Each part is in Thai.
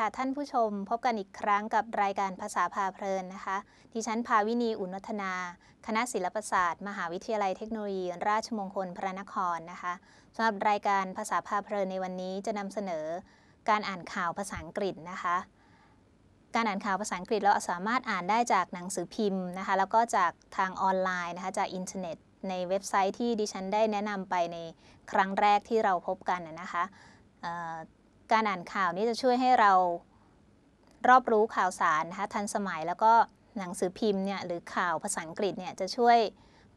ค่ะท่านผู้ชมพบกันอีกครั้งกับรายการภาษาพาเพลินนะคะ ดิฉันพาวินีอุนวัฒนา คณะศิลปศาสตร์ มหาวิทยาลัยเทคโนโลยี ราชมงคลพระนครนะคะสำหรับรายการภาษาพาเพลินในวันนี้จะนำเสนอการอ่านข่าวภาษาอังกฤษนะคะ การอ่านข่าวภาษาอังกฤษ เราสามารถอ่านได้จากหนังสือพิมพ์นะคะ แล้วก็จากทางออนไลน์นะคะ จากอินเทอร์เน็ต ในเว็บไซต์ที่ดิฉันได้แนะนำไปในครั้งแรกที่เราพบกันนะคะการอ่านข่าวนี้จะช่วยให้เรารอบรู้ข่าวสารนะคะทันสมัยแล้วก็หนังสือพิมพ์เนี่ยหรือข่าวภาษาอังกฤษเนี่ยจะช่วย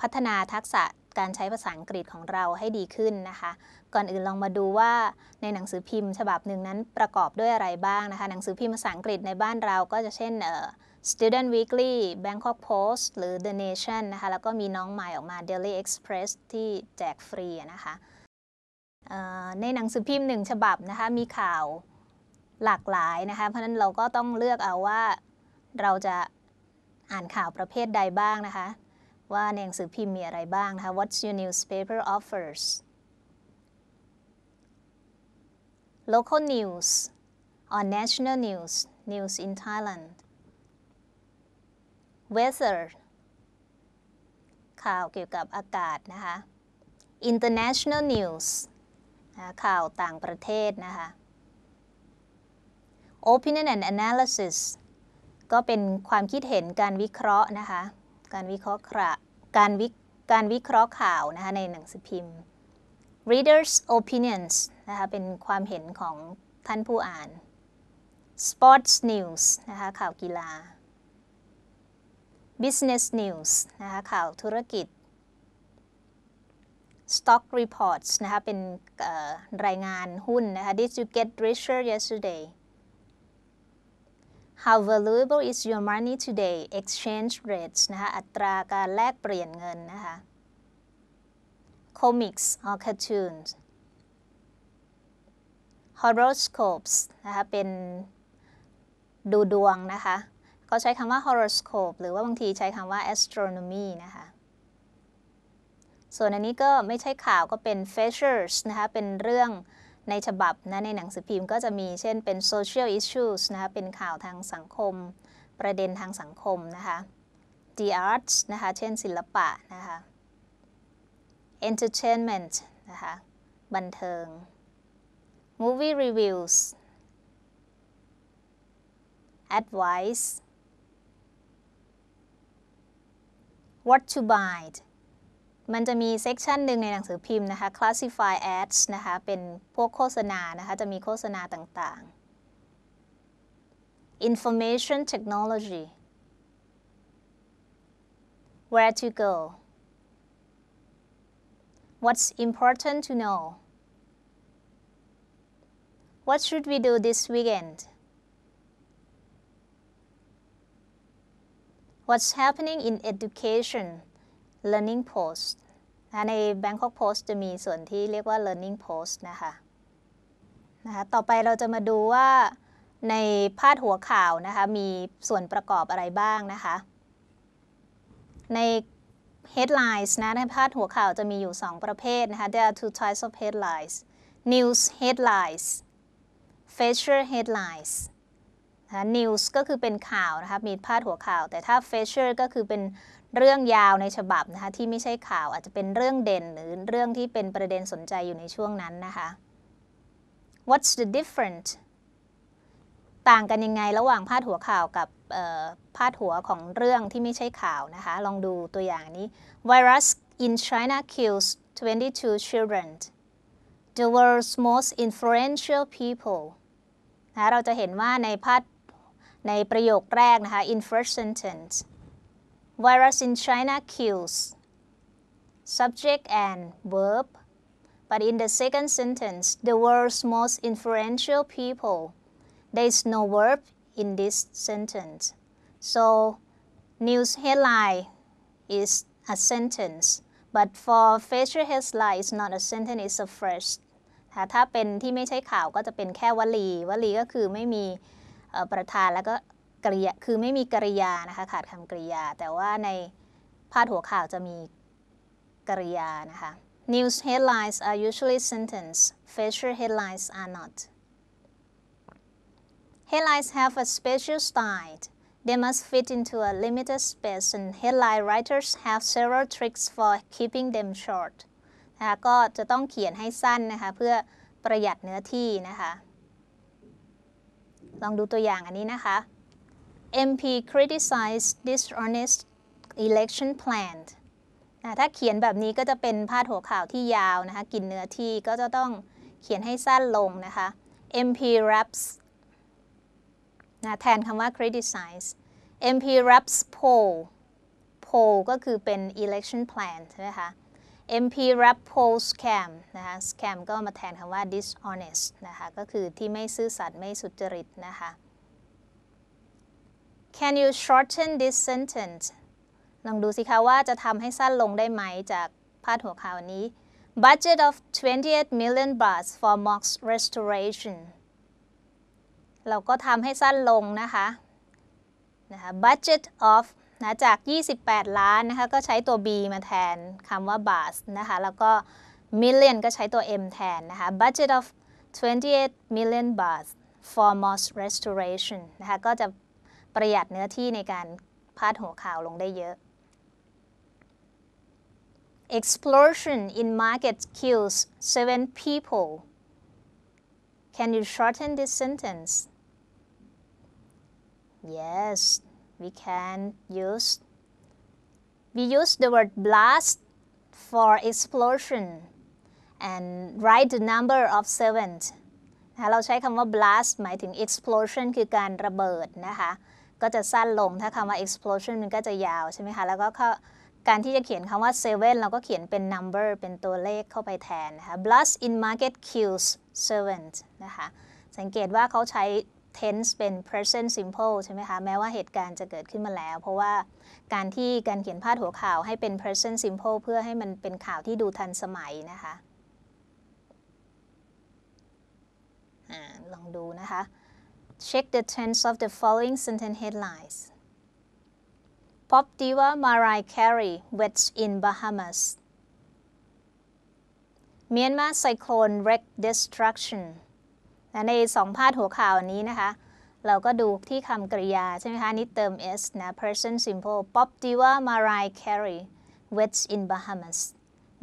พัฒนาทักษะการใช้ภาษาอังกฤษของเราให้ดีขึ้นนะคะ ก่อนอื่นลองมาดูว่าในหนังสือพิมพ์ฉบับหนึ่งนั้นประกอบด้วยอะไรบ้างนะคะ หนังสือพิมพ์ภาษาอังกฤษในบ้านเราก็จะเช่น Student Weekly Bangkok Post หรือ The Nation นะคะแล้วก็มีน้องใหม่ออกมา Daily Express ที่แจกฟรีนะคะในหนังสือพิมพ์หนึ่งฉบับ นะคะ มีข่าวหลากหลายนะคะ เพราะนั้นเราก็ต้องเลือกเอาว่าเราจะอ่านข่าวประเภทใดบ้างนะคะ ว่าในหนังสือพิมพ์มีอะไรบ้างนะคะ What's your newspaper offers local news on national news news in Thailand weather ข่าวเกี่ยวกับอากาศนะคะ international news นะข่าวต่างประเทศ นะคะ Opinion and Analysis ก็เป็นความคิดเห็นการวิเคราะห์ นะคะ การ วิเคราะห์การวิการวิเคราะห์ข่าว นะคะ ในหนังสือพิมพ์ Readers Opinions นะคะ เป็นความเห็นของท่านผู้อ่าน Sports News นะคะ ข่าวกีฬา Business News นะคะ ข่าวธุรกิจ stock reports นะคะเป็นรายงานหุ้นนะคะ Did you get richer yesterday How valuable is your money today exchange rates นะคะอัตราการแลกเปลี่ยนเงิน นะคะ comics or cartoons horoscopes นะคะเป็นดูดวง นะคะ ก็ใช้คำว่า horoscope หรือว่าบางทีใช้คำว่า astronomy นะคะส่วนอันนี้ก็ไม่ใช่ข่าวก็เป็น features นะคะ เป็นเรื่องในฉบับนะในหนังสือพิมพ์ก็จะมี เช่น เป็น social issues นะคะ เป็นข่าวทางสังคม ประเด็นทางสังคมนะคะ the arts นะคะ เช่นศิลปะนะคะ entertainment นะคะ บันเทิง movie reviews advice what to buy มันจะมีเซกชันหนึ่งในหนังสือพิมพ์ นะคะ classify ads นะคะ เป็นพวกโฆษณานะคะ จะมีโฆษณาต่าง ๆ information technology where to go what's important to know what should we do this weekend what's happening in education learning post นะใน Bangkok Post จะมีส่วนที่เรียกว่า Learning Post นะคะ นะคะต่อไปเราจะมาดูว่าในพาดหัวข่าวนะคะมีส่วนประกอบอะไรบ้างนะคะ ใน headlines นะในพาดหัวข่าวจะมีอยู่ 2 ประเภทนะคะ there are two types of headlines news headlines feature headlines นะ news ก็คือเป็นข่าวนะคะ มีพาดหัวข่าว แต่ถ้า feature ก็คือเป็นเรื่องยาวในฉบับนะคะที่ไม่ใช่ข่าวอาจจะเป็นเรื่องเด่นหรือเรื่องที่เป็นประเด็นสนใจอยู่ในช่วงนั้นนะคะ What's the difference ต่างกันยังไงระหว่างพาดหัวข่าวกับพาดหัวของเรื่องที่ไม่ใช่ข่าวนะคะลองดูตัวอย่างนี้ Virus in China kills 22 children the world's most influential people นะะเราจะเห็นว่าในพาดในประโยคแรกนะคะ influential Virus in China kills. Subject and verb. But in the second sentence, the world's most influential people, there is no verb in this sentence. So, news headline is a sentence. But for feature headline, it's not a sentence, it's a phrase. กริยาคือไม่มีกริยานะคะ ขาดคำกริยาแต่ว่าในพาดหัวข่าวจะมีกริยานะคะ News headlines are usually sentence feature headlines are not Headlines have a special style They must fit into a limited space and headline writers have several tricks for keeping them short นะคะก็จะต้องเขียนให้สั้นนะคะ เพื่อประหยัดเนื้อที่นะคะ ลองดูตัวอย่างอันนี้นะคะ MP criticized dishonest election plan นะถ้าเขียนแบบนี้ก็จะเป็นพาดหัวข่าวที่ยาวนะคะ กินเนื้อที่ก็จะต้องเขียนให้สั้นลงนะคะ MP raps นะแทนคำว่า criticize MP raps poll poll ก็คือเป็น election plan ใช่ไหมคะ MP rap poll scam นะคะ scam ก็มาแทนคำว่า dishonest นะคะ ก็คือที่ไม่ซื่อสัตย์ไม่สุจริตนะคะ Can you shorten this sentence ลองดูสิคะว่าจะทำให้สั้นลงได้ไหมจากพาดหัวข่าวนี้ Budget of 28 million baht for mosque restoration เราก็ทำให้สั้นลงนะคะ นะคะ Budget of นะจาก 28 ล้านนะคะ ก็ใช้ตัว B มาแทนคำว่า baht นะคะ แล้วก็ million ก็ใช้ตัว M แทนนะคะ Budget of 28 million baht for mosque restoration นะคะก็จะประหยัดเนื้อที่ในการพาดหัวข่าวลงได้เยอะ Explosion in market kills seven people. Can you shorten this sentence? Yes, we can use. We use the word blast for explosion and write the number of seven. เราใช้คำว่า blast หมายถึง explosion คือการระเบิดนะคะก็จะสั้นลงถ้าคำว่า explosion มันก็จะยาวใช่ไหมคะ แล้วก็การที่จะเขียนคำว่า seven เราก็เขียนเป็น number เป็นตัวเลขเข้าไปแทนนะคะ bloods in market kills servant นะคะ สังเกตว่าเขาใช้ tense เป็น present simple ใช่ไหมคะ แม้ว่าเหตุการณ์จะเกิดขึ้นมาแล้ว เพราะว่าการที่การเขียนพาดหัวข่าวให้เป็น present simple เพื่อให้มันเป็นข่าวที่ดูทันสมัยนะคะลองดูนะคะ Check the t e n s e of the following sentence headlines. Pop diva Mariah Carey weds in Bahamas. Myanmar cyclone wreck destruction และในสองพาดหัวข่าวนี้นะคะ เราก็ดูที่คำกริยาใช่ไหมคะนี่เติม s นะ present simple Pop diva Mariah Carey weds in Bahamas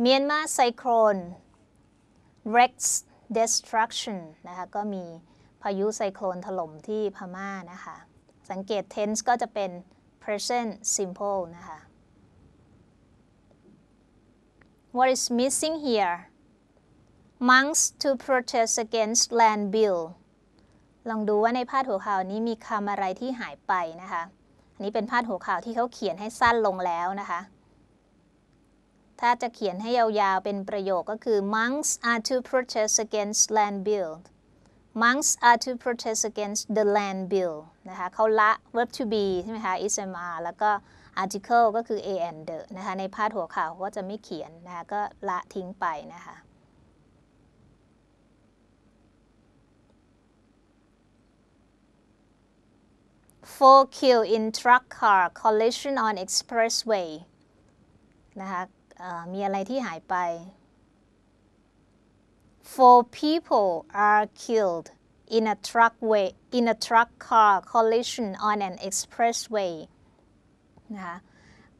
Myanmar cyclone wrecks destruction นะคะก็มีพายุ ไซโคลนถล่มที่พม่านะคะ สังเกต tense ก็จะเป็น present simple นะคะ What is missing here Monks to protest against land bill ลองดูว่าในพาดหัวข่าวนี้มีคำอะไรที่หายไป นะคะ อันนี้เป็นพาดหัวข่าวที่เขาเขียนให้สั้นลงแล้วนะคะ ถ้าจะเขียนให้ยาวๆ เป็นประโยคก็คือ monks are to protest against land bill monks are to protest against the land bill นะคะเขาละ verb to be ใช่ไหมคะ smr แล้วก็ article ก็คือ and นะคะในพาดหัวข่าวก็จะไม่เขียนนะคะก็ละทิ้งไปนะคะโฟกิลในทรัคคาร์คอลลิชันบนเอ็กซ์เพรสเวย์นะคะมีอะไรที่หายไป Four people are killed in a truck way in a truck car collision on an expressway นะคะ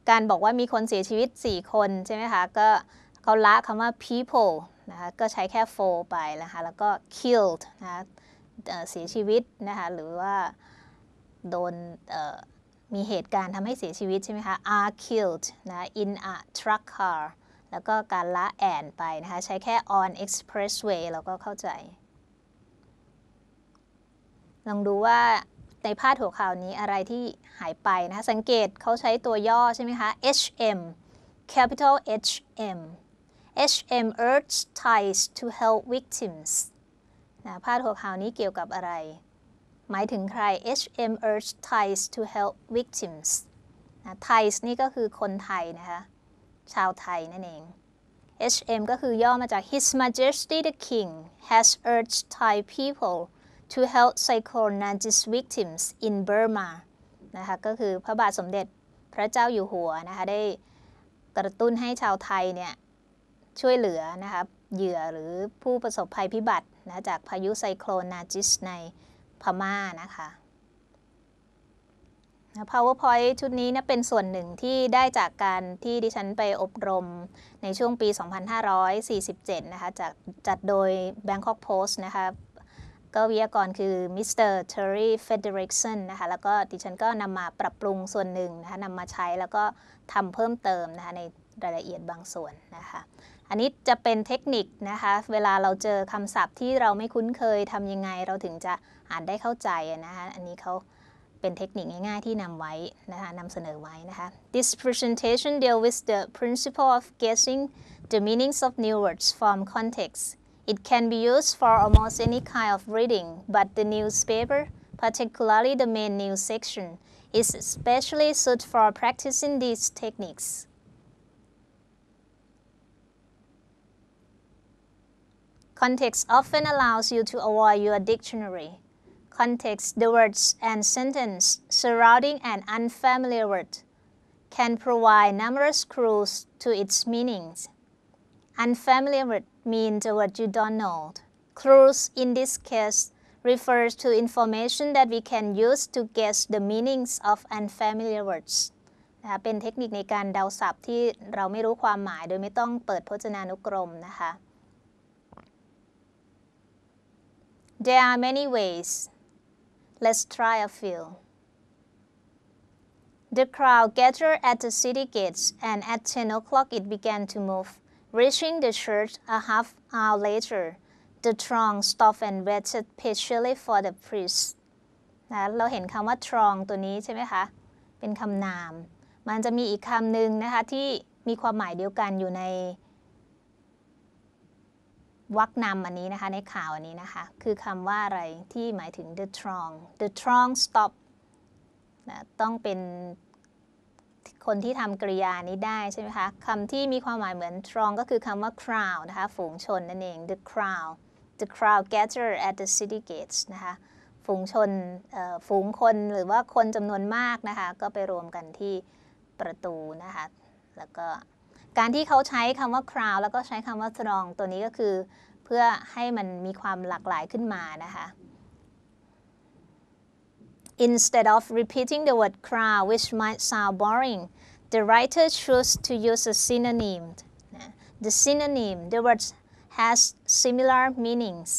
การบอกว่ามีคนเสียชีวิต 4 คนใช่ไหมคะ ก็เขาละคำว่า people นะคะก็ใช้แค่ four ไปนะคะ แล้วก็ killed นะคะเสียชีวิตนะคะ หรือว่าโดนมีเหตุการณ์ทำให้เสียชีวิตใช่ไหมคะ are killed นะ in a truck car แล้วก็ การละแอนไปนะคะใช้แค่ on expressway เราก็เข้าใจ ลองดูว่า ในพาดหัวข่าวนี้อะไรที่หายไปนะคะสังเกตเขาใช้ตัวย่อใช่ไหมคะ HM capital HM HM u r g e Thai to help victims นะพาดหัวข่าวนี้เกี่ยวกับอะไร หมายถึงใคร HM u r g e Thai to help victims นะ Thai นี่ก็คือคนไทยนะคะชาวไทยนั่นเอง HM ก็คือย่อมาจาก His Majesty the King has urged Thai people to help cyclone n a r j i s victims in Burma นะคะ ก็คือพระบาทสมเด็จพระเจ้าอยู่หัวนะคะได้กระตุ้นให้ชาวไทยเนี่ยช่วยเหลือนะคะเหยื่อหรือผู้ประสบภัยพิบัตินะจากพายุไซโคลนนาจิสในพม่านะคะ PowerPoint ชุดนี้นะเป็นส่วนหนึ่งที่ได้จากการที่ดิฉันไปอบรมในช่วงปี 2547 นะคะจากจัดโดย Bangkok Post นะคะก็วิทยากรคือมิสเตอร์เทอร์รี่เฟเดริกสันนะคะ แล้วก็ดิฉันก็นำมาปรับปรุงส่วนหนึ่งนะคะนำมาใช้แล้วก็ทำเพิ่มเติมนะคะในรายละเอียดบางส่วนนะคะ อันนี้จะเป็นเทคนิคนะคะ เวลาเราเจอคำศัพท์ที่เราไม่คุ้นเคยทำยังไงเราถึงจะอ่านได้เข้าใจนะคะอันนี้เขาเป็นเทคนิคง่ายๆที่นำไว้นะคะนำเสนอไว้นะคะ This presentation deal with the principle of guessing the meanings of new words from context It can be used for almost any kind of reading but the newspaper particularly the main news section is especially suited for practicing these techniques context often allows you to avoid your dictionary context the words and sentence surrounding an unfamiliar word can provide numerous clues to its meanings. Unfamiliar word means the word you don't know. Clues in this case refers to information that we can use to guess the meanings of unfamiliar words นะคะเป็นเทคนิคในการเดาศัพท์ที่เราไม่รู้ความหมายโดยไม่ต้องเปิดพจนานุกรมนะคะ There are many ways Let's try a few. The crowd gathered at the city gates, and at 10 o'clock it began to move. Reaching the church a half hour later, the throng stopped and waited patiently for the priest นะเราเห็นคำว่า throng ตัวนี้ใช่ไหมคะ เป็นคำนาม มันจะมีอีกคำหนึ่งนะคะที่มีความหมายเดียวกันอยู่ในวักนำอันนี้นะคะ ในข่าวอันนี้นะคะ คือคำว่าอะไรที่หมายถึง the strong the strong stop นะต้องเป็นคนที่ทำกริยานี้ได้ใช่ไหมคะคำที่มีความหมายเหมือน strong ก็คือคำว่า crowd นะคะ ฝูงชนนั่นเอง the crowd the crowd gather at the city gates นะคะ ฝูงชนฝูงคนหรือว่าคนจำนวนมากนะคะ ก็ไปรวมกันที่ประตูนะคะ แล้วก็การที่เขาใช้คำว่า c r o w d แล้วก็ใช้คำว่า strong ตัวนี้ก็คือ เพื่อให้มันมีความหลากหลายขึ้นมานะคะ Instead of repeating the word c r o w d which might sound boring the writer chose to use a synonym the synonym the word has similar meanings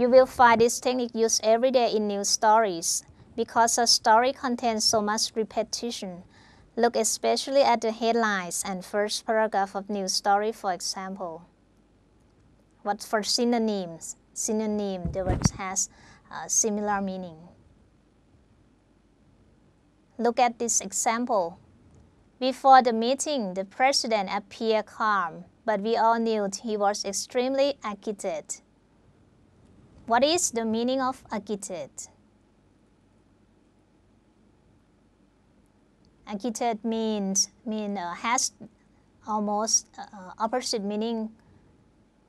You will find this technique used every day in news stories because a story contains so much repetition Look especially at the headlines and first paragraph of news story, for example. What for synonyms? Synonym, the word has uh, similar meaning. Look at this example. Before the meeting, the president appeared calm, but we all knew he was extremely agitated. What is the meaning of agitated? a r c h i t e c means mean uh, has almost uh, opposite meaning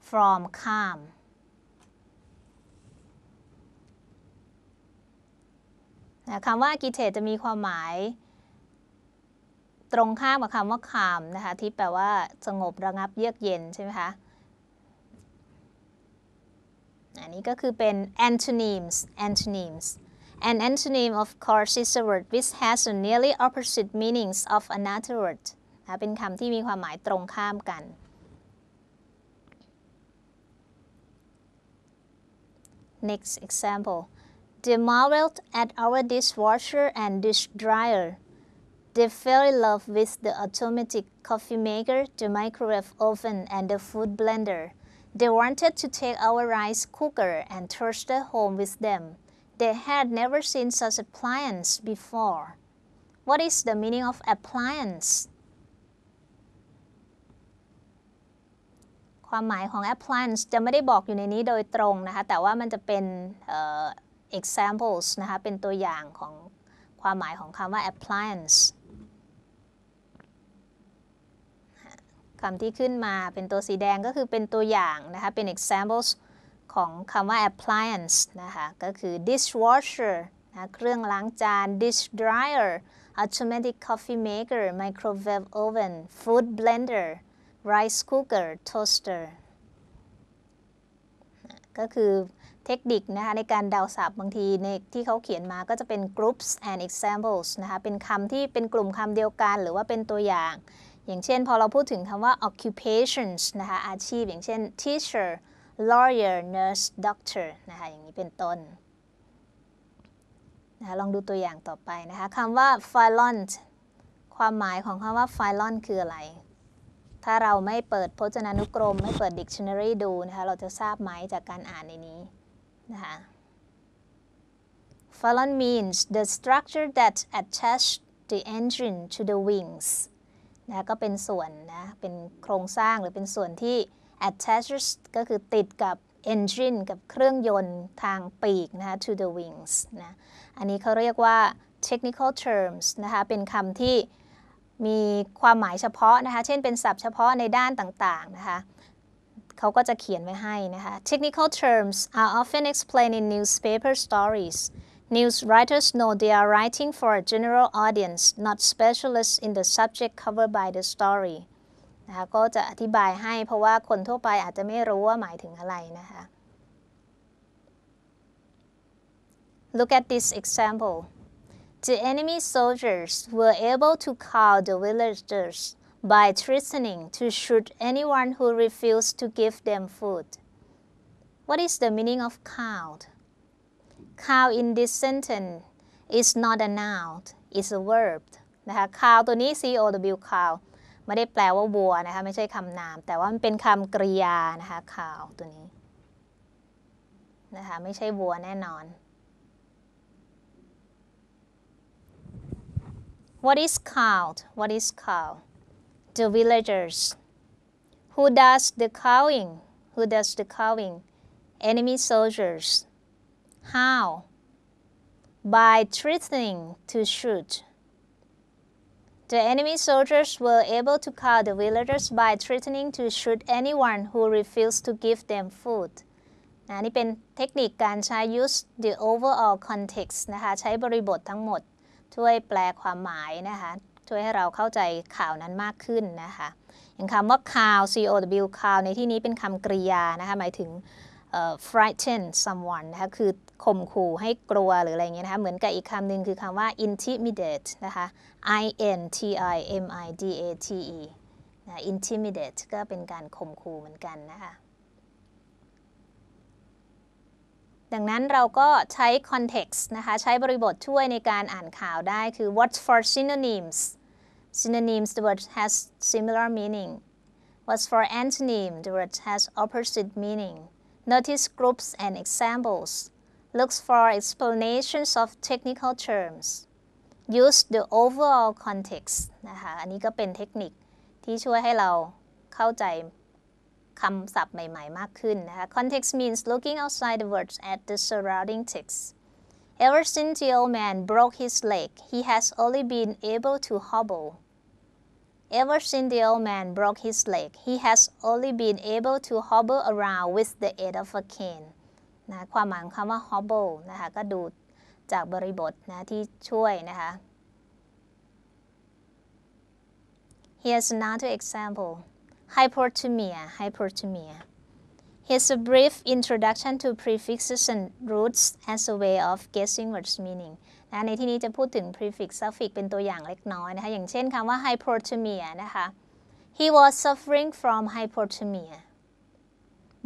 from calm. คำว่า a ิเท i t e จะมีความหมาย ตรงข้ามกับคำว่า calm นะคะที่แปลว่าสงบระงับเยือกเย็นใช่ไหมคะอันนี้ก็คือเป็น antonyms antonyms An antonym, of course, is a word which has a nearly opposite meanings of another word เป็นคำที่มีความหมายตรงข้ามกัน Next example They marveled at our dishwasher and dish dryer. They fell in love with the automatic coffee maker, the microwave oven, and the food blender. They wanted to take our rice cooker and torch the home with them. they had never seen such appliance before what is the meaning of appliance ความหมายของ appliance จะไม่ได้บอกอยู่ในนี้โดยตรงนะคะ แต่ว่ามันจะเป็น uh, examples นะคะ เป็นตัวอย่างของความหมายของคำว่า appliance คำที่ขึ้นมาเป็นตัวสีแดงก็คือเป็นตัวอย่างนะคะ เป็น examples ของคำว่า appliance นะคะ ก็คือ dishwasher นะเครื่องล้างจาน dish dryer automatic coffee maker microwave oven food blender rice cooker toaster ก็คือเทคนิคนะคะ ในการเดาศัพท์บางทีในที่เขาเขียนมาก็จะเป็น groups and examples นะคะ เป็นคำที่เป็นกลุ่มคำเดียวกันหรือว่าเป็นตัวอย่าง อย่างเช่นพอเราพูดถึงคำว่า occupations นะคะ อาชีพอย่างเช่น teacher lawyer nurse doctor นะคะอย่างนี้เป็นต้นนะคะลองดูตัวอย่างต่อไปนะคะคำว่า phylon ความหมายของคำว่า phylon คืออะไร ถ้าเราไม่เปิดพจนานุกรมไม่เปิด dictionary ดูนะคะเราจะทราบไหมจากการอ่านในนี้นะคะ phylon means the structure that a t t a c h e the engine to the wings นะก็เป็นส่วนนะเป็นโครงสร้างหรือเป็นส่วนที่ attaches ก็คือติดกับ engine กับเครื่องยนต์ทางปีกนะคะ to the wings นะ อันนี้เขาเรียกว่า technical terms นะคะ เป็นคำที่มีความหมายเฉพาะนะคะ เช่นเป็นศัพท์เฉพาะในด้านต่างๆ นะคะเขาก็จะเขียนไว้ให้นะคะ technical terms are often explained in newspaper stories news writers know they are writing for a general audience not specialists in the subject covered by the story ะคะก็จะอธิบายให้เพราะว่าคนทั่วไปอาจจะไม่รู้ว่าหมายถึงอะไรนะคะ Look at this example. The enemy soldiers were able to call the villagers by threatening to shoot anyone who refused to give them food. What is the meaning of called? Called in this sentence is not a noun, it's a verb. นะคะ called ตัวนี้ C O W called ไม่ได้แปลว่าวัวนะคะไม่ใช่คำนาม แต่ว่ามันเป็นคำกริยานะคะข่าวตัวนี้นะคะไม่ใช่วัวแน่นอน What is c a l l e d What is c a l l e d The villagers. Who does the cowing? Who does the cowing? Enemy soldiers. How? By threatening to shoot. The enemy soldiers were able to c o w the villagers by threatening to shoot anyone who refused to give them food นะนี่เป็นเทคนิคการใช้ use the overall context นะคะใช้บริบททั้งหมดช่วยแปลความหมายนะคะช่วยให้เราเข้าใจข่าวนั้นมากขึ้นนะคะอย่างคำว่า cow c o w ในที่นี้เป็นคำกริยานะคะหมายถึง frighten someone นะคะ คือข่มขู่ให้กลัว หรืออะไรเงี้ยนะคะ เหมือนกับอีกคำหนึ่งคือคำว่า intimidate นะคะ i n t i m i d a t e นะ intimidate ก็เป็นการข่มขู่เหมือนกันนะคะ ดังนั้นเราก็ใช้ context นะคะ ใช้บริบทช่วยในการอ่านข่าวได้คือ what for synonyms synonyms the word has similar meaning what for antonym the word has opposite meaning notice groups and examples, looks for explanations of technical terms, use the overall context นะคะอันนี้ก็เป็นเทคนิคที่ช่วยให้เราเข้าใจคำศัพท์ใหม่ๆ context means looking outside the words at the surrounding text ever since the old man broke his leg he has only been able to hobble Ever since the old man broke his leg, he has only been able to hobble around with the aid of a cane นะความหมายของคำว่า hobble นะคะก็ดูจากบริบทนะที่ช่วยนะคะ Here's another example hypertomia hypertomia Here's a brief introduction to prefixes and roots as a way of guessing words meaning นะในที่นี้จะพูดถึง prefix suffix เป็นตัวอย่างเล็กน้อยนะคะ อย่างเช่นคำว่า h y p o t h e r m i a นะคะ he was suffering from h y p o t h e r m i a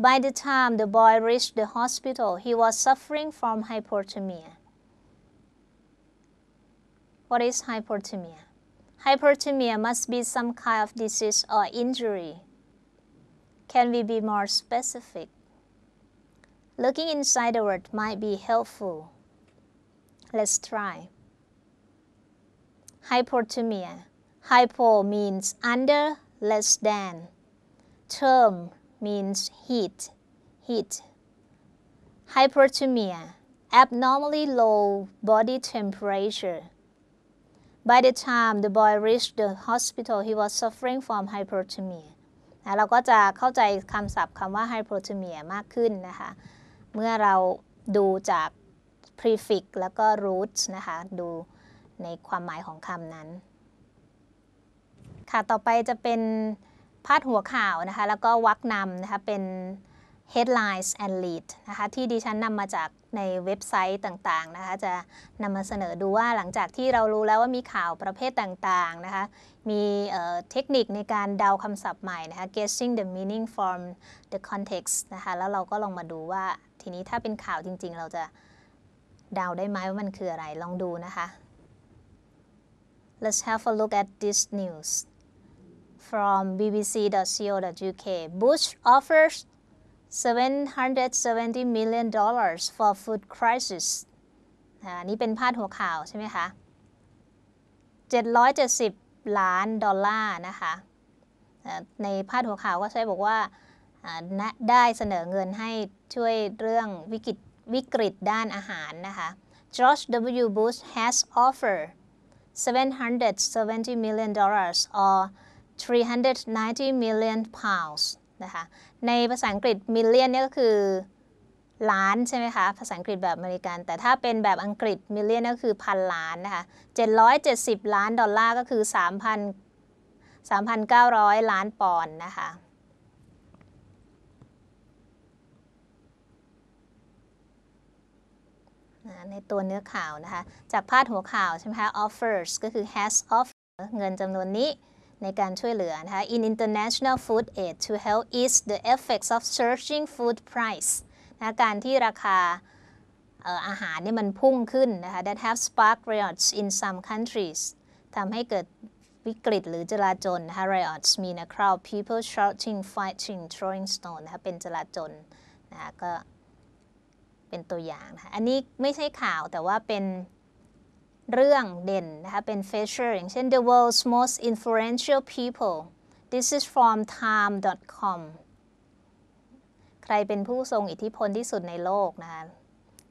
by the time the boy reached the hospital he was suffering from h y p o t h e r m i a what is h y p o t h e r m i a h y p o t h e r m i a must be some kind of disease or injury can we be more specific looking inside the word might be helpful Let's try. Hypothermia. Hypo means under, less than. Term means heat, heat. Hypothermia. abnormally low body temperature. By the time the boy reached the hospital, he was suffering from hypothermia. นะเราก็จะเข้าใจคำศัพท์คำว่า hyperthermia มากขึ้นนะคะเมื่อเราดูจาก prefix แล้วก็ root นะคะ ดูในความหมายของคำนั้น ค่ะ ต่อไปจะเป็นพาดหัวข่าวนะคะ แล้วก็วรรคนำนะคะ เป็น headlines and lead นะคะ ที่ดิฉันนำมาจากในเว็บไซต์ต่าง ๆ นะคะ จะนำมาเสนอดูว่าหลังจากที่เรารู้แล้วว่ามีข่าวประเภทต่าง ๆ นะคะ มีเทคนิคในการเดาคำศัพท์ใหม่นะคะ guessing the meaning from the context นะคะแล้วเราก็ลองมาดูว่าทีนี้ถ้าเป็นข่าวจริงๆ เราจะเดาได้ไหมว่ามันคืออะไร ลองดูนะคะ Let's have a look at this news from bbc.co.uk Bush offers 770 million dollars for food crisis อันนี้เป็นพาดหัวข่าวใช่ไหมคะ 770 ล้านดอลลาร์นะคะในพาดหัวข่าวก็ใช้บอกว่าได้เสนอเงินให้ช่วยเรื่องวิกฤตวิกฤตด้านอาหารนะคะ George W. Bush has offered 770 million dollars or 390 million pounds นะคะในภาษาอังกฤษ million นี่ก็คือล้านใช่ไหมคะภาษาอังกฤษแบบอเมริกัน แต่ถ้าเป็นแบบอังกฤษ million ก็คือพันล้านนะคะ770ล้านดอลลาร์ก็คือ3,000 3,900ล้านปอนด์นะคะในตัวเนื้อข่าวนะคะจากพาดหัวข่าวใช่ไหมคะ offers ก็คือ has offer เงินจำนวนนี้ในการช่วยเหลือนะคะ in international food aid to help ease the effects of surging food price นะการที่ราคาอาหารนี่มันพุ่งขึ้นนะคะ that have sparked riots in some countries ทำให้เกิดวิกฤตหรือจลาจลนะคะ riots มีนะ crowd people shouting fighting throwing stone นะคะเป็นจลาจลนะคะก็เป็นตัวอย่างนะคะอันนี้ไม่ใช่ข่าวแต่ว่าเป็นเรื่องเด่นนะคะ เป็น feature อย่างเช่น the world's most influential people this is from time.com ใครเป็นผู้ทรงอิทธิพลที่สุดในโลกนะคะ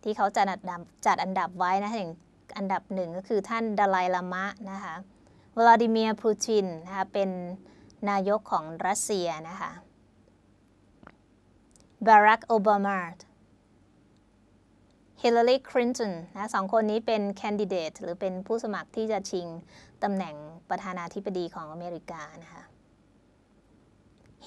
ที่เขาจัดอันดับจัดอันดับไว้นะอย่างอันดับหนึ่งก็คือท่านดาลายลามะนะคะ วลาดิเมียร์ ปูติน นะคะ เป็นนายกของรัสเซียนะคะ บารัก โอบามาฮิลลารีคลินตันนะสองคนนี้เป็นแคนดิเดตหรือเป็นผู้สมัครที่จะชิงตำแหน่งประธานาธิบดีของอเมริกานะคะ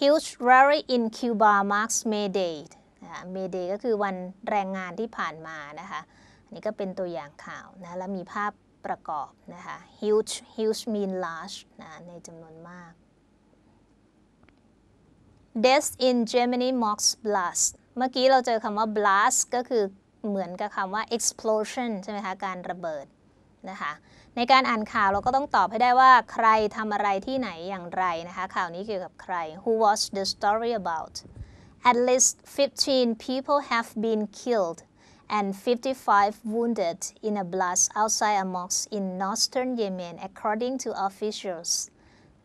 Huge rally in Cuba marks May Day นะคะ May Day ก็คือวันแรงงานที่ผ่านมานะคะนนี่ก็เป็นตัวอย่างข่าวนะ และมีภาพประกอบนะคะ huge huge mean large นะในจำนวนมาก death in Germany m a r k s blast เมื่อกี้เราเจอคำว่า blast ก็คือเหมือนกับคำว่า explosion ใช่ไหมคะ การระเบิดนะคะในการอ่านข่าวเราก็ต้องตอบให้ได้ว่าใครทำอะไรที่ไหนอย่างไรนะคะข่าวนี้เกี่ยวกับใคร who was the story about at least 15 people have been killed and 55 wounded in a blast outside a mosque in northern Yemen according to officials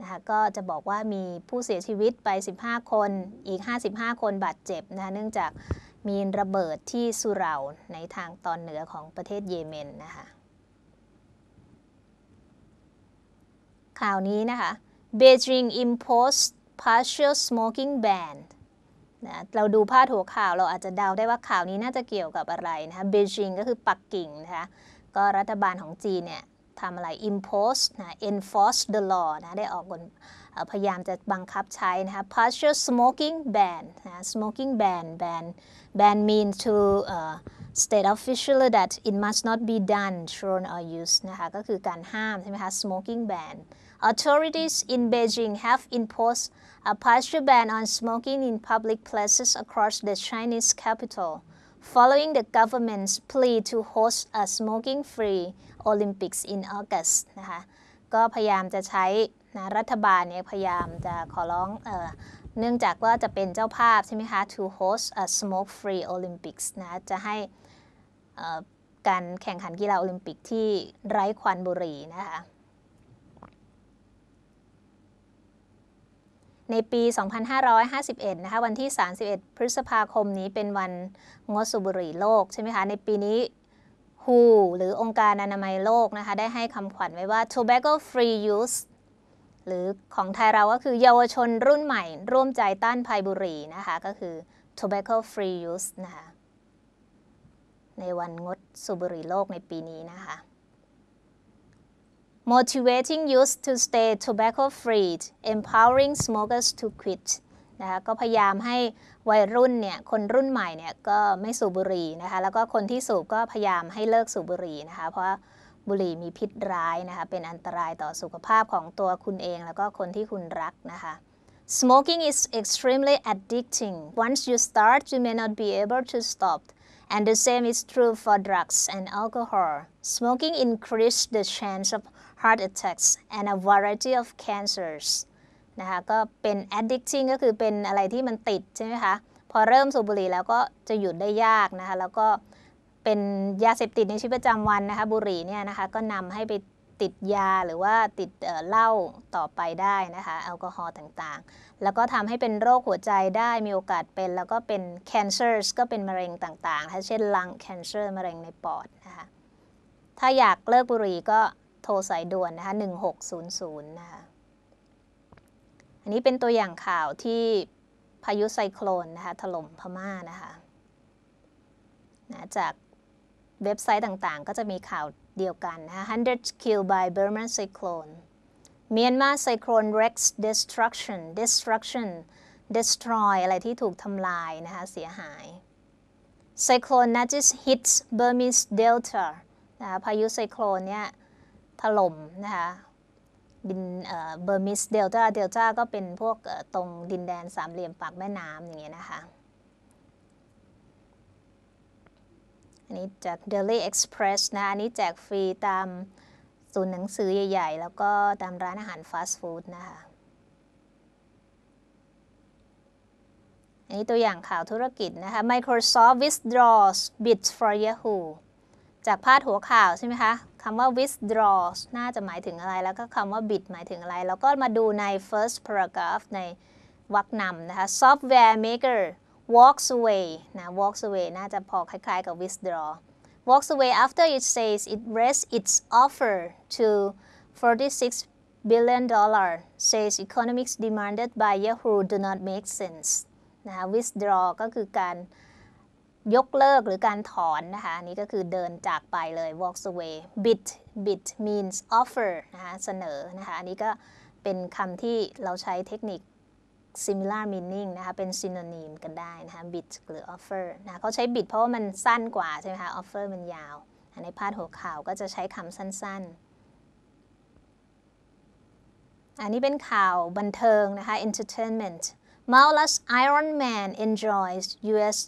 นะคะ ก็จะบอกว่ามีผู้เสียชีวิตไป 15 คนอีก 55 คนบาดเจ็บนะะเนื่องจากมีระเบิดที่สุเราในทางตอนเหนือของประเทศเยเมน นะคะ ข่าวนี้นะคะ Beijing imposed partial smoking ban นะเราดูพาดหัวข่าว เราอาจจะเดาได้ว่าข่าวนี้น่าจะเกี่ยวกับอะไรนะคะ i j i ิงก็คือปักกิ่ง นะคะ ก็รัฐบาลของจีนเนี่ยทำอะไร impose นะ enforce the law นะได้ออกกฎพยายามจะบังคับใช้ นะคะ partial smoking ban นะ smoking ban ban ban means to uh, state officially that it must not be done thrown or used นะคะก็คือการห้ามใช่ไหมคะ smoking ban authorities in Beijing have imposed a partial ban on smoking in public places across the Chinese capital following the government's plea to host a smoking-free Olympics in August นะคะก็พยายามจะใช้นะรัฐบาลเนี่ยพยายามจะขอร้องเนื่องจากว่าจะเป็นเจ้าภาพใช่ไหมคะ to host a smoke-free Olympics นะจะให้การแข่งขันกีฬาโอลิมปิกที่ไร้ควันบุหรี่นะคะ ในปี 2551 นะคะ วันที่ 31 พฤษภาคมนี้เป็นวันงดสูบบุหรี่โลก ใช่ไหมคะ ในปีนี้ WHO หรือองค์การอนามัยโลกนะคะ ได้ให้คำขวัญไว้ว่า tobacco free use หรือของไทยเราก็คือเยาวชนรุ่นใหม่ ร่วมใจต้านภัยบุหรี่นะคะก็คือ tobacco free use นะคะในวันงดสูบบุหรี่โลกในปีนี้นะคะ motivating youth to stay tobacco free empowering smokers to quit นะคะก็พยายามให้วัยรุ่นเนี่ยคนรุ่นใหม่เนี่ยก็ไม่สูบบุหรี่นะคะแล้วก็คนที่สูบก็พยายามให้เลิกสูบบุหรี่นะคะเพราะบุหรี่มีพิษร้ายนะคะเป็นอันตรายต่อสุขภาพของตัวคุณเองแล้วก็คนที่คุณรักนะคะ Smoking is extremely addicting. Once you start, you may not be able to stop. And the same is true for drugs and alcohol. Smoking increases the chance of heart attacks and a variety of cancers. นะคะก็เป็น addicting ก็คือเป็นอะไรที่มันติดใช่ไหมคะ พอเริ่มสูบบุหรี่แล้วก็จะหยุดได้ยากนะคะแล้วก็เป็นยาเสพติดในชีวิตประจำวัน นะคะ บุหรี่เนี่ยนะคะ ก็นำให้ไป ติดยาหรือว่าติดเหล้าต่อไปได้ นะคะแอลกอฮอล์ต่าง ๆ แล้วก็ทำให้เป็นโรคหัวใจได้มีโอกาสเป็นแล้วก็เป็น c a n c e r สก็เป็นมะเร็งต่างๆ้าเช่นลัง cancer มะเร็ง ในปอดนะคะถ้าอยากเลิกบุหรี่ก็โทรสายด่วนนะคะ1600นะคะอันนี้เป็นตัวอย่างข่าวที่พายุไซโคลนนะคะถล่มพม่านะคะนะจากเว็บไซต์ต่าง ๆ ก็จะมีข่าวเดียวกันนะ100 killed by Burma cyclone Myanmar cyclone wrecks destruction destruction destroy อะไรที่ถูกทำลายนะคะเสียหาย cyclone n a t i s hits Burmese delta นะคะพายุไซโคลนเนี่ยถล่มนะคะดินเบอร์มิสเดลต้าเดลต้าก็เป็นพวกตรงดินแดนสามเหลี่ยมปากแม่น้ำอย่างเงี้ยนะคะันนี้จาก Daily Express นะ อันนี้แจกฟรีตามศูนย์หนังสือใหญ่ ๆ แล้วก็ตามร้านอาหารฟาสต์ฟู้ดนะคะ อันนี้ตัวอย่างข่าวธุรกิจ นะคะ Microsoft withdraws bids for Yahoo จากพาดหัวข่าว ใช่ไหมคะ คำว่า withdraws น่าจะหมายถึงอะไรแล้วก็คำว่า bid หมายถึงอะไร แล้วก็มาดูใน first paragraph ในวรรคนำนะคะ software maker walks away นะ walks away น่าจะพอคล้ายๆกับ withdraw walks away after it says it rests its offer to 46 billion dollar says economics demanded by Yahoo do not make sense นะ withdraw ก็คือการยกเลิกหรือการถอนนะคะนี่ก็คือเดินจากไปเลย walks away bid bid means offer นะคะเสนอนะคะอันนี้ก็เป็นคำที่เราใช้เทคนิค similar meaning นะคะเป็น synonym กันได้นะคะ bid หรือ offer นะะเขาใช้ bid เพราะว่ามันสั้นกว่า ใช่ไหมคะ offer มันยาว ในพาดหัวข่าวก็จะใช้คำสั้นๆอันนี้เป็นข่าวบันเทิง นะคะ entertainment Malus Iron Man enjoys US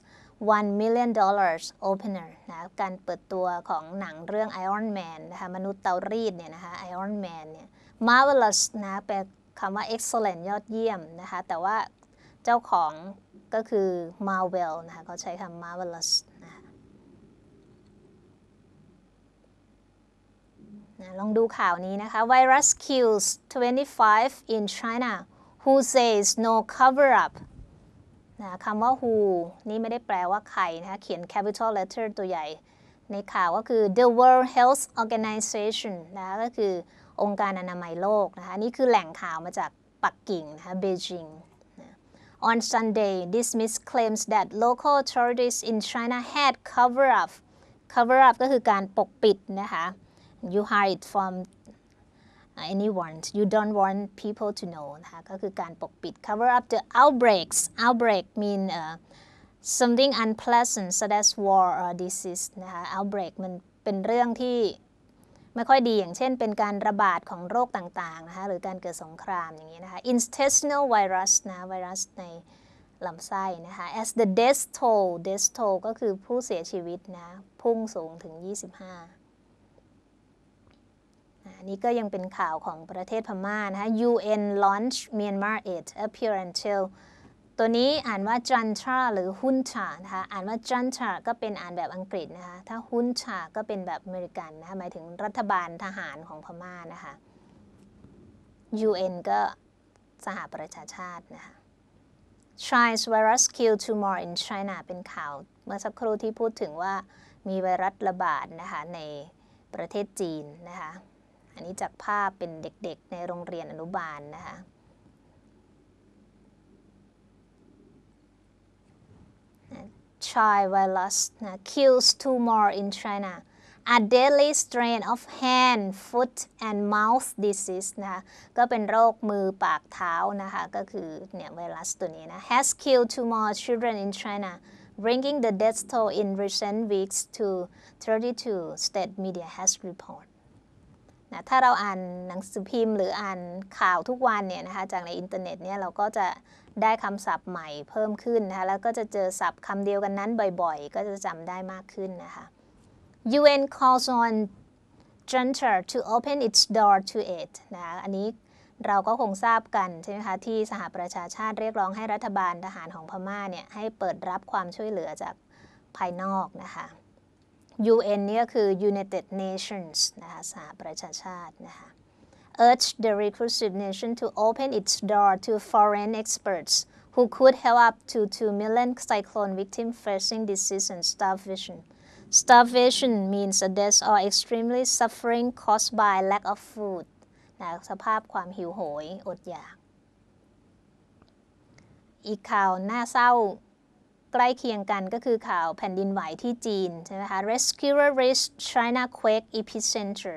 one million dollars opener นะการเปิดตัวของหนังเรื่อง Iron Man นะคะมนุษย์เตารีดเนี่ยนะคะ Iron Man เนี่ย Marvelous นะแปลคำว่า excellent ยอดเยี่ยมนะคะแต่ว่าเจ้าของก็คือ marvel นะคะเขาใช้คำ marvelous นะคะลองดูข่าวนี้นะคะ Virus kills 25 in China Who says no cover up นะคำว่า who นี่ไม่ได้แปลว่าใครนะคะเขียน capital letter ตัวใหญ่ ในข่าวก็คือ the World Health Organization นะก็คือองค์การอนามัยโลกนะคะนี่คือแหล่งข่าวมาจากปักกิ่งนะคะเบจิง On Sunday, dismissed claims that local authorities in China had cover up cover up ก็คือการปกปิดนะคะ you hide from anyone you don't want people to know นะคะก็คือการปกปิด cover up the outbreaks outbreak mean uh, something unpleasant so that's war or disease นะคะ outbreak มันเป็นเรื่องที่ไม่ค่อยดี อย่างเช่นเป็นการระบาดของโรคต่างๆนะคะหรือการเกิดสงครามอย่างนี้นะคะ intestinal virus นะไวรัสในลำไส้นะคะ as the death toll death toll ก็คือผู้เสียชีวิตนะพุ่งสูงถึง 25นี่ก็ยังเป็นข่าวของประเทศพม่านะคะ UN launch Myanmar Aid a p p e a r u n t a l ตัวนี้อ่านว่าจันทราหรือหุนชา นะคะ อ่านว่าจันทราก็เป็นอ่านแบบอังกฤษนะคะ ถ้าหุนชาก็เป็นแบบอเมริกันนะคะ หมายถึงรัฐบาลทหารของพม่านะคะ UN ก็สหประชาชาตินะคะ c h i n e s virus kill two more in China เป็นข่าว เมื่อสักครู่ที่พูดถึงว่ามีไวรัสระบาดนะคะในประเทศจีนนะคะ อันนี้จากภาพเป็นเด็กๆในโรงเรียนอนุบาลนนะคะ c h i virus kills two more in China a deadly strain of hand foot and mouth disease นะะก็เป็นโรคมือปากเท้านะคะ ก็คือเนี่ยไวรัสตัวนี้นะ has killed two more children in China bringing the death toll in recent weeks to 32 state media has report นะถ้าเราอ่านหนังสือพิมพ์หรืออ่านข่าวทุกวันเนี่ยนะคะจากในอินเทอร์เน็ตเนี่ยเราก็จะได้คำศัพท์ใหม่เพิ่มขึ้นนะคะแล้วก็จะเจอศัพท์คำเดียวกันนั้นบ่อยๆ ก็จะจำได้มากขึ้นนะคะ UN calls on Junta to open its door to aid นะคะอันนี้เราก็คงทราบกันใช่ไหมคะ ที่สหประชาชาติเรียกร้องให้รัฐบาลทหารของพม่าเนี่ยให้เปิดรับความช่วยเหลือจากภายนอกนะคะ UN เนี่ยคือ United Nations นะคะสหประชาชาตินะคะ urged the reclusive nation to open its door to foreign experts who could help up to 2 million cyclone victims facing disease and starvation. Starvation means a death or extremely suffering caused by lack of food นะสภาพความหิวโหยอดอยากอีกข่าวน่าเศร้าใกล้เคียงกันก็คือข่าวแผ่นดินไหวที่จีนใช่ไหมคะ Rescuer raised China quake epicenter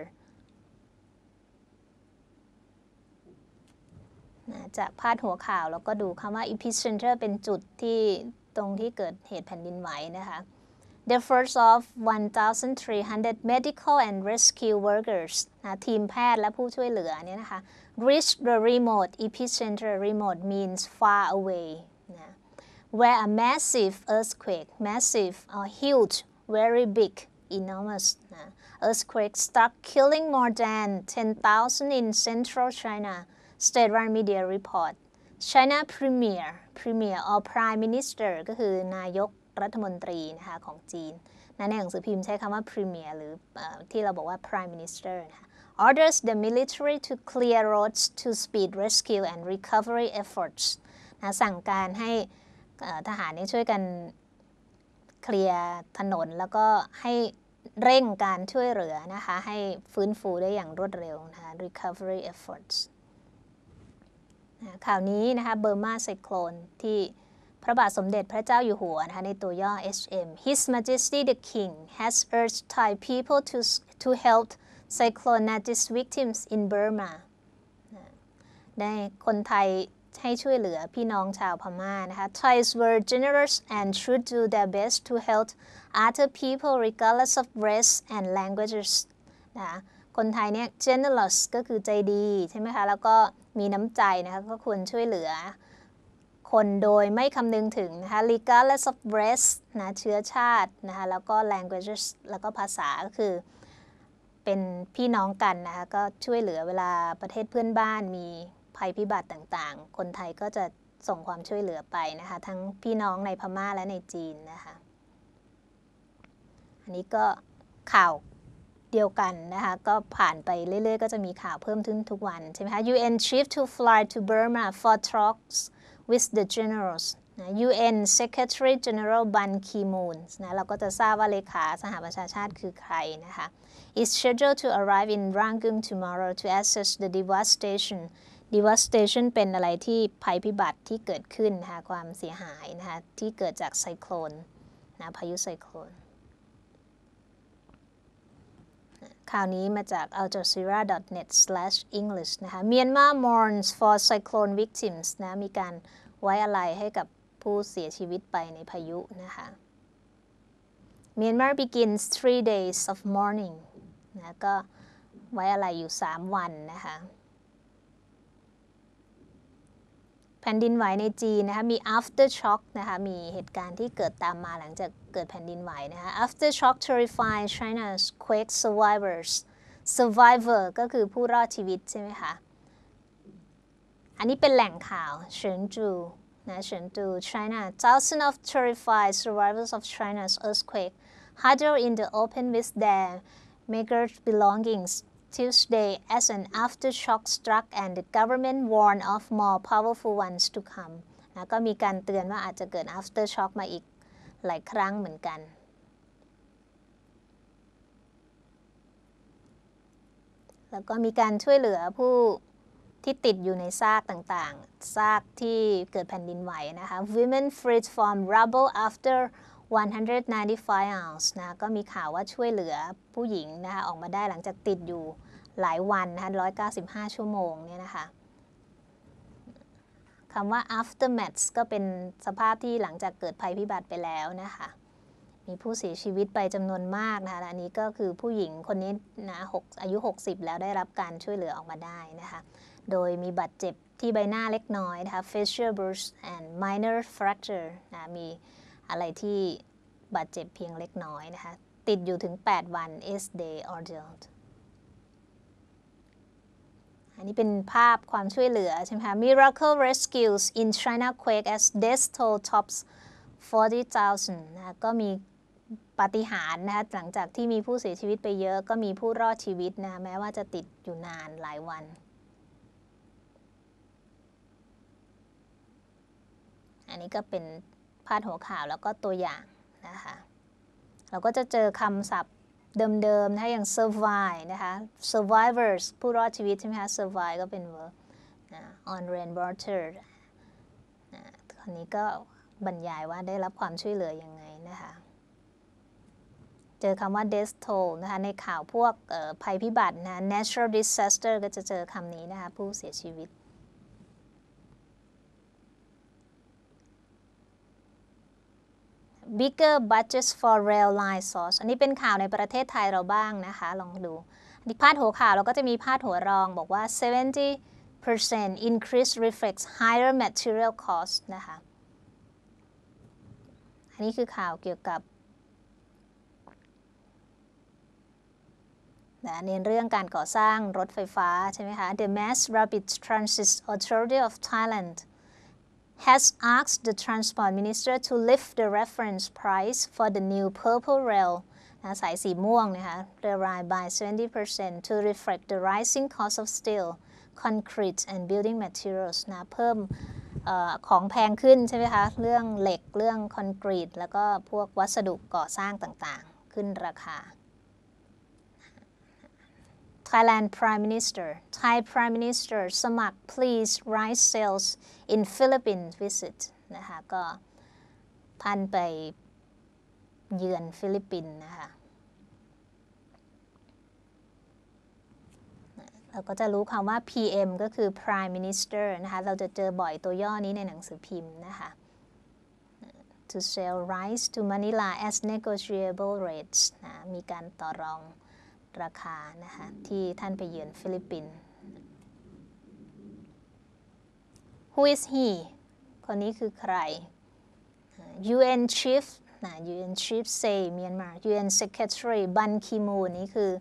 นะจากพาดหัวข่าวแล้วก็ดูคำว่า epicenter เป็นจุดที่ตรงที่เกิดเหตุแผ่นดินไหวนะคะ The first of 1,300 medical and rescue workers นะทีมแพทย์และผู้ช่วยเหลือเนี่ยนะคะ reach the remote epicenter remote means far away นะ where a massive earthquake massive or huge very big enormous นะ earthquake struck killing more than 10,000 in central China State Run Media Report China Premier Premier or Prime Minister ก็คือนายกรัฐมนตรีนะคะของจีนนในหนังสือพิมพ์ใช้คำว่า Premier หรือที่เราบอกว่า Prime Minister นะคะ orders the military to clear roads to speed rescue and recovery efforts นะสั่งการให้ทหารนี้ช่วยกัน เคลียร์ถนนแล้วก็ให้เร่งการช่วยเหลือนะคะให้ฟื้นฟูได้อย่างรวดเร็วนะคะ recovery efforts นะข่าวนี้นะคะ เบอร์มาไซโคลนที่พระบาทสมเด็จพระเจ้าอยู่หัวนะคะในตัวย่อ HM His Majesty the King has urged Thai people to to help c y c l o n a t i s victims in Burma ได้คนไทยให้ช่วยเหลือพี่น้องชาวพม่านะคะ Thais were generous and should do their best to help other people regardless of race and languages นะะคนไทยเนี่ย generous ก็คือใจดี ใช่ไหมคะ แล้วก็มีน้ำใจนะคะ ก็ควรช่วยเหลือ คนโดยไม่คำนึงถึงนะคะ regardless of race นะ เชื้อชาตินะคะ แล้วก็ languages แล้วก็ภาษาก็คือ เป็นพี่น้องกันนะคะ ก็ช่วยเหลือเวลาประเทศเพื่อนบ้านมีภัยพิบัติต่างๆ คนไทยก็จะส่งความช่วยเหลือไปนะคะ ทั้งพี่น้องในพม่าและในจีนนะคะ อันนี้ก็ข่าวเดียวกันนะคะก็ผ่านไปเรื่อย ๆ ก็จะมีข่าวเพิ่มขึ้นทุกวันใช่ไหมคะ UN chief to fly to Burma for talks with the generals UN Secretary General Ban Ki-moon นะเราก็จะทราบว่าเลขาสหประชาชาติคือใครนะคะ is scheduled to arrive in Rangoon tomorrow to assess the devastation devastation เป็นอะไรที่ภัยพิบัติที่เกิดขึ้นนะคะความเสียหายนะคะที่เกิดจากไซโคลนนะพายุไซโคลนข่าวนี้มาจาก aljazeera.net/english นะคะเมียนมา mourns for cyclone victims นะ มีการไว้อะไรให้กับผู้เสียชีวิตไปในพายุนะคะ Myanmar begins three days of mourning นะ ก็ไว้อะไรอยู่ 3 วัน นะคะ แผ่นดินไหวในจีนนะคะ มี aftershock นะคะ มีเหตุการณ์ที่เกิดตามมาหลังจาก After shock terrify China's quake survivors survivor ก็คือผู้รอดชีวิตใช่ไหมคะอันนี้เป็นแหล่งข่าวเฉินจูนะเฉินจู China thousands of terrified survivors of China's earthquake huddled in the open with their meager belongings Tuesday as an aftershock struck and the government warned of more powerful ones to come นะก็มีการเตือนว่าอาจจะเกิด aftershock มาอีกหลายครั้งเหมือนกัน แล้วก็มีการช่วยเหลือผู้ที่ติดอยู่ในซากต่างๆ ซากที่เกิดแผ่นดินไหวนะคะ Women freed from rubble after 195 hours นะก็มีข่าวว่าช่วยเหลือผู้หญิงนะคะออกมาได้หลังจากติดอยู่หลายวันนะคะ195 ชั่วโมงเนี่ยนะคะคำว่า aftermath ก็เป็นสภาพที่หลังจากเกิดภัยพิบัติไปแล้วนะคะ มีผู้เสียชีวิตไปจำนวนมากนะคะอันนี้ก็คือผู้หญิงคนนี้นะหกอายุ 60 แล้วได้รับการช่วยเหลือออกมาได้นะคะ โดยมีบาดเจ็บที่ใบหน้าเล็กน้อยนะคะ facial bruise and minor fracture นะ มีอะไรที่บาดเจ็บเพียงเล็กน้อยนะคะ ติดอยู่ถึง 8 วัน S day ordeal อันนี้เป็นภาพความช่วยเหลือ ใช่ไหมคะ Miracle Rescues in China Quake as Death Toll Tops 40,000 นะก็มีปาฏิหาริย์นะคะหลังจากที่มีผู้เสียชีวิตไปเยอะก็มีผู้รอดชีวิตนะแม้ว่าจะติดอยู่นานหลายวัน อันนี้ก็เป็นพาดหัวข่าวแล้วก็ตัวอย่าง นะคะ เราก็จะเจอคำศัพท์เดิมๆนะคะอย่าง survive นะคะ survivors ผู้รอดชีวิตใช่ไหมคะ survive ก็เป็น verb นะ on rainwater นะครนี้ก็บรรยายว่าได้รับความช่วยเหลืออยังไงนะคะ เจอคำว่า death toll นะคะ ในข่าวพวกภัยพิบัตินะ natural disaster ก็จะเจอคำนี้นะคะผู้เสียชีวิต bigger budgets for rail line source อันนี้เป็นข่าวในประเทศไทยเราบ้างนะคะลองดูพาดหัวข่าวเราก็จะมีพาดหัวรองบอกว่า 70% increase reflects higher material cost นะคะอันนี้คือข่าวเกี่ยวกับนะเน้นเรื่องการก่อสร้างรถไฟฟ้าใช่ไหมคะ The Mass Rapid Transit Authority of Thailand has asked the Transport Minister to lift the reference price for the new purple rail สายสีม่วงนะคะ the rise by 70% to reflect the rising cost of steel concrete and building materials นะเพิ่มอของแพงขึ้นใช่ไหมคะ Thailand Prime Minister Thai Prime Minister สมัคร please rise sales in Philippines visit นะคะก็ท่านไปเยือนฟิลิปปินส์นะคะเราก็จะรู้คำว่า PM ก็คือ Prime Minister นะคะ เราจะเจอบ่อยตัวย่อนี้ในหนังสือพิมพ์นะคะ to sell rice to Manila as negotiable rates นะมีการต่อรองราคานะคะที่ท่านไปเยือนฟิลิปปินส์ Who is he คนนี้คือใคร UN Chief นะ UN Chief Say Myanmar UN Secretary Ban Ki-moon นี่คือ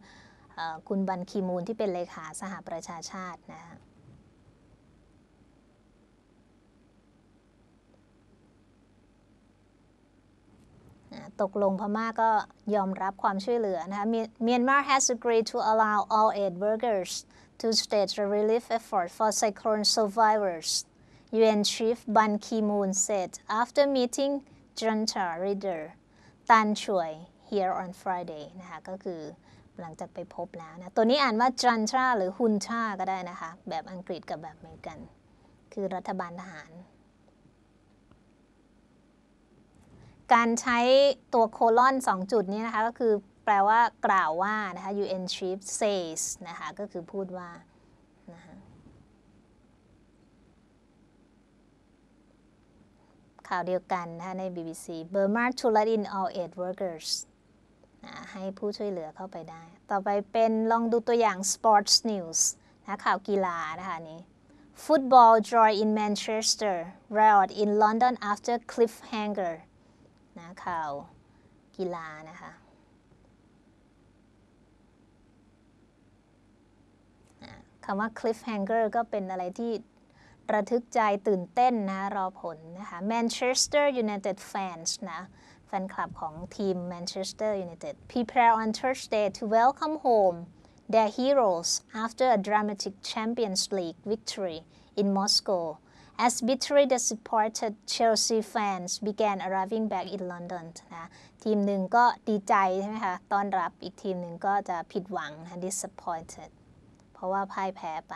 อคุณบันคีมูลที่เป็นเลขาสหประชาชาตินะคะตกลงพม่าก็ยอมรับความช่วยเหลือนะคะ Myanmar has agreed to allow all aid workers to stage a relief effort for cyclone survivors UN Chief Ban Ki-moon said after meeting junta leader Tan c h u i here on Friday นะคะก็คือหลังจากไปพบแล้วนะตัวนี้อ่านว่าจันทราหรือฮุนชาก็ได้นะคะแบบอังกฤษกับแบบเมริกัน คือรัฐบาลทหารการใช้ตัวโคลอน2จุดนี้นะคะก็คือแปลว่ากล่าวว่านะคะ UN chief says นะคะก็คือพูดว่านะคะข่าวเดียวกันนะคะใน BBC Burma to let in all aid workers นะให้ผู้ช่วยเหลือเข้าไปได้ ต่อไปเป็นลองดูตัวอย่าง sports news นะข่าวกีฬานะคะนี้ Football draw in Manchester riot in London after cliffhanger นะข่าวกีฬานะคะคำว่า cliffhanger ก็เป็นอะไรที่ระทึกใจตื่นเต้นนะรอผลนะคะ Manchester United fans นะแฟนคลับของทีม Manchester United prepare on Thursday to welcome home their heroes after a dramatic Champions League victory in Moscow as bitterly disappointed Chelsea fans began arriving back in London นะทีมหนึ่งก็ดีใจใช่ไหมคะต้อนรับอีกทีมหนึ่งก็จะผิดหวังนะ disappointed เพราะว่าพ่ายแพ้ไป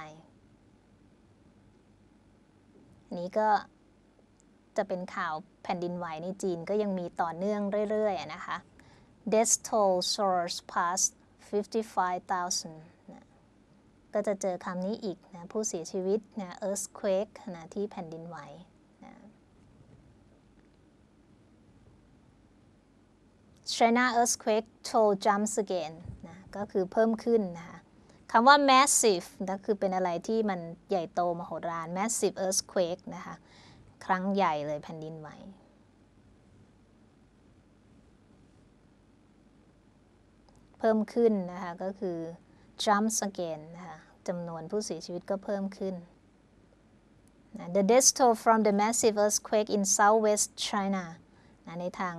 นี้ก็จะเป็นข่าวแผ่นดินไหวในจีนก็ยังมีต่อเนื่องเรื่อยๆนะคะ Death toll soars past 55,000ก็จะเจอคำนี้อีกนะผู้เสียชีวิตนะ earthquake นะที่แผ่นดินไหวนะ China earthquake toll jumps again นะก็คือเพิ่มขึ้นนะคะคำว่า massive นะคือเป็นอะไรที่มันใหญ่โตมโหฬาร massive earthquake นะคะครั้งใหญ่เลยแผ่นดินไหวเพิ่มขึ้นนะคะก็คือ jumps again นะคะจำนวนผู้เสียชีวิตก็เพิ่มขึ้น The death toll from the massive earthquake in southwest China ในทาง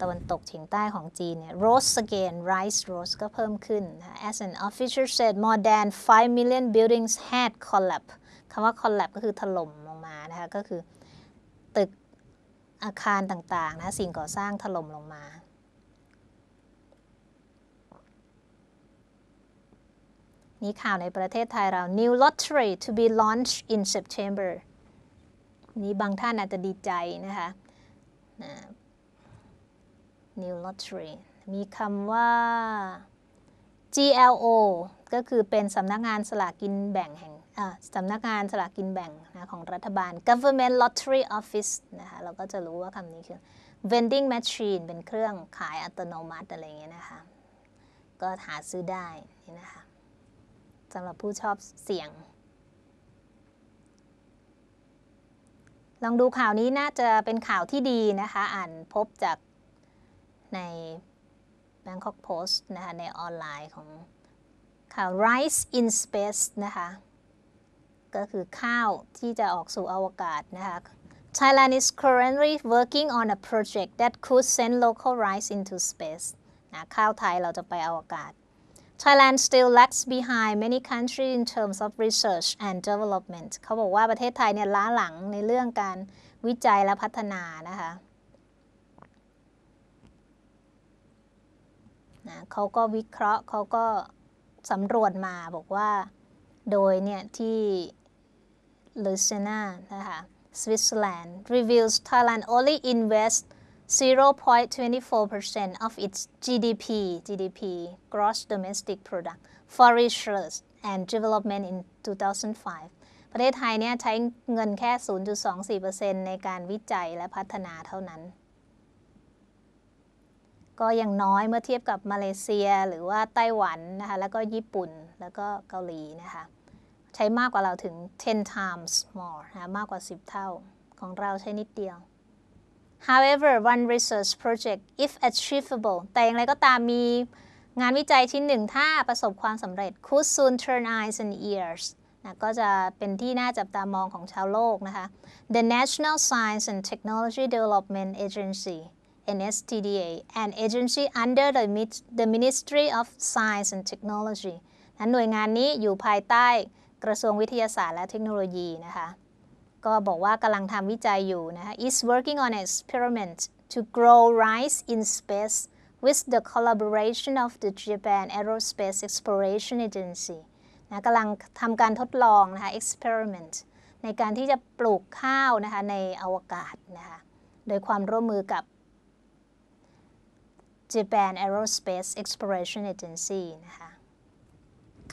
ตะวันตกเฉียงใต้ของจีนเนี่ย rose again rise rose ก็เพิ่มขึ้น as an official said more than 5 million buildings had collapsed คำว่า collapse ก็คือถล่มลงมานะคะก็คือตึกอาคารต่างๆนะสิ่งก่อสร้างถล่มลงมานี้ข่าวในประเทศไทยเรา new lottery to be launched in September นี้บางท่านอาจจะดีใจ นะคะ new lottery มีคำว่า GLO ก็คือเป็นสำนักงานสลากกินแบ่งแห่งสำนักงานสลากกินแบ่งนะของรัฐบาล Government Lottery Office นะคะเราก็จะรู้ว่าคำนี้คือ vending machine เป็นเครื่องขายอัตโนมัติ อะไรเงี้ยนะคะ ก็หาซื้อได้นี่นะคะสำหรับผู้ชอบเสียง ลองดูข่าวนี้น่าจะเป็นข่าวที่ดีนะคะอ่านพบจากใน Bangkok Post นะคะในออนไลน์ของข่าว Rice in Space นะคะก็คือข้าวที่จะออกสู่อวกาศนะคะ Thailand is currently working on a project that could send local rice into space นะข้าวไทยเราจะไปอวกาศ Thailand still lags behind many countries in terms of research and development เขาบอกว่าประเทศไทยเนี่ยล้าหลังในเรื่องการวิจัยและพัฒนานะคะนะเขาก็วิเคราะห์เขาก็สำรวจมาบอกว่าโดยเนี่ยที่ลูเซนานะคะสวิตเซอร์แลนด์ reveals Thailand only invest 0.24% of its GDP, GDP, gross domestic product, for research and development in 2005 ประเทศไทยเนี่ยใช้เงินแค่ 0.24%ในการวิจัยและพัฒนาเท่านั้น ก็ยังน้อยเมื่อเทียบกับมาเลเซียหรือว่าไต้หวันนะคะแล้วก็ญี่ปุ่นแล้วก็เกาหลีนะคะใช้มากกว่าเราถึง 10 times more นะะมากกว่า 10 เท่าของเราใช้นิดเดียว However one research project if achievable แต่อย่างไรก็ตามมีงานวิจัยชิ้นหนึ่งถ้าประสบความสำเร็จ could soon turn eyes and ears นะก็จะเป็นที่น่าจับตามองของชาวโลกนะคะ The National Science and Technology Development Agency NSTDA an agency under the, the Ministry of Science and Technology นะหน่วยงานนี้อยู่ภายใต้กระทรวงวิทยาศาสตร์และเทคโนโลยีนะคะก็บอกว่ากำลังทำวิจัยอยู่นะคะ is working on an experiment to grow rice in space with the collaboration of the Japan Aerospace Exploration Agency นะกำลังทำการทดลองนะคะ experiment ในการที่จะปลูกข้าวนะคะในอวกาศนะคะ โดยความร่วมมือกับ Japan Aerospace Exploration Agency นะคะ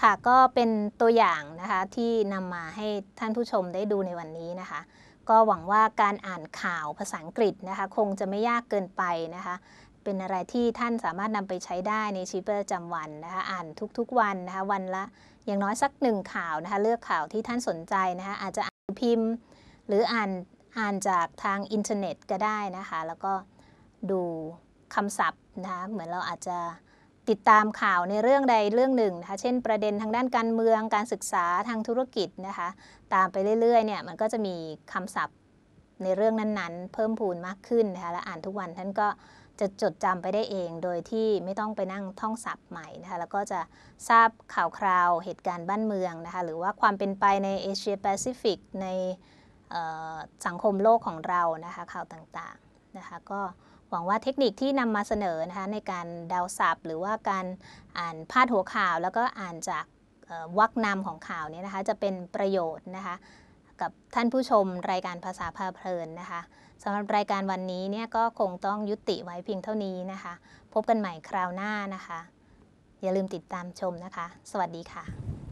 ค่ะก็เป็นตัวอย่างนะคะที่นำมาให้ท่านผู้ชมได้ดูในวันนี้นะคะก็หวังว่าการอ่านข่าวภาษาอังกฤษนะคะคงจะไม่ยากเกินไปนะคะเป็นอะไรที่ท่านสามารถนำไปใช้ได้ในชีวิตประจำวันนะคะอ่านทุกๆวันนะคะวันละอย่างน้อยสักหนึ่งข่าวนะคะเลือกข่าวที่ท่านสนใจนะคะอาจจะอ่านพิมพ์ หรืออ่านอ่านจากทางอินเทอร์เน็ตก็ได้นะคะแล้วก็ดูคำศัพท์นะคะเหมือนเราอาจจะติดตามข่าวในเรื่องใดเรื่องหนึ่งนะคะ เช่น ประเด็นทางด้านการเมือง การศึกษาทางธุรกิจนะคะ ตามไปเรื่อยๆ เนี่ย มันก็จะมีคำศัพท์ในเรื่องนั้นๆ เพิ่มพูนมากขึ้นนะคะ และอ่านทุกวันท่านก็จะจดจำไปได้เอง โดยที่ไม่ต้องไปนั่งท่องศัพท์ใหม่นะคะ แล้วก็จะทราบข่าวคราวเหตุการณ์บ้านเมืองนะคะ หรือว่าความเป็นไปในเอเชียแปซิฟิกในสังคมโลกของเรานะคะ ข่าวต่างๆ นะคะก็หวังว่าเทคนิคที่นำมาเสนอนะคะในการดาวสับหรือว่าการอ่านพาดหัวข่าว แล้วก็อ่านจากวักนำของข่าวนี้นะคะ จะเป็นประโยชน์นะคะ กับท่านผู้ชมรายการภาษาพาเพลินนะคะสำหรับรายการวันนี้เนี่ยก็คงต้องยุติไว้เพียงเท่านี้นะคะ พบกันใหม่คราวหน้านะคะ อย่าลืมติดตามชมนะคะ สวัสดีค่ะ